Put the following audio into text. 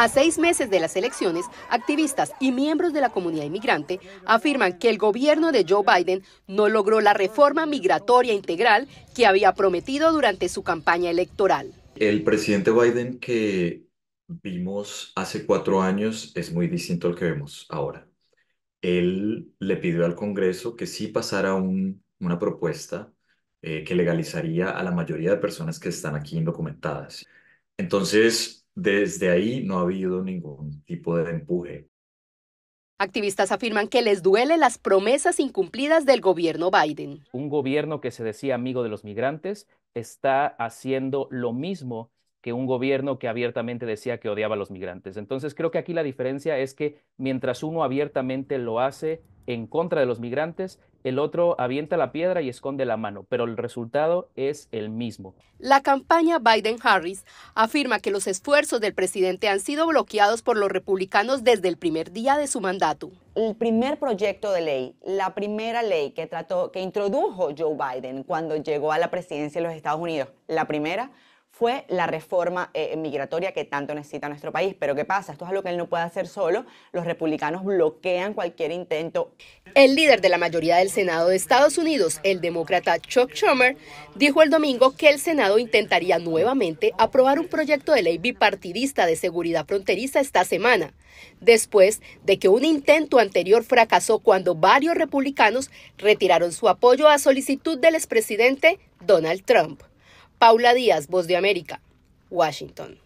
A seis meses de las elecciones, activistas y miembros de la comunidad inmigrante afirman que el gobierno de Joe Biden no logró la reforma migratoria integral que había prometido durante su campaña electoral. El presidente Biden que vimos hace cuatro años es muy distinto al que vemos ahora. Él le pidió al Congreso que sí pasara una propuesta eh, que legalizaría a la mayoría de personas que están aquí indocumentadas. Entonces, desde ahí no ha habido ningún tipo de empuje. Activistas afirman que les duele las promesas incumplidas del gobierno Biden. Un gobierno que se decía amigo de los migrantes está haciendo lo mismo que un gobierno que abiertamente decía que odiaba a los migrantes. Entonces creo que aquí la diferencia es que mientras uno abiertamente lo hace, en contra de los migrantes, el otro avienta la piedra y esconde la mano, pero el resultado es el mismo. La campaña Biden-Harris afirma que los esfuerzos del presidente han sido bloqueados por los republicanos desde el primer día de su mandato. El primer proyecto de ley, la primera ley que trató que introdujo Joe Biden cuando llegó a la presidencia de los Estados Unidos, la primera fue la reforma eh, eh, migratoria que tanto necesita nuestro país. Pero ¿qué pasa? Esto es algo que él no puede hacer solo. Los republicanos bloquean cualquier intento. El líder de la mayoría del Senado de Estados Unidos, el demócrata Chuck Schumer, dijo el domingo que el Senado intentaría nuevamente aprobar un proyecto de ley bipartidista de seguridad fronteriza esta semana, después de que un intento anterior fracasó cuando varios republicanos retiraron su apoyo a solicitud del expresidente Donald Trump. Paula Díaz, Voz de América, Washington.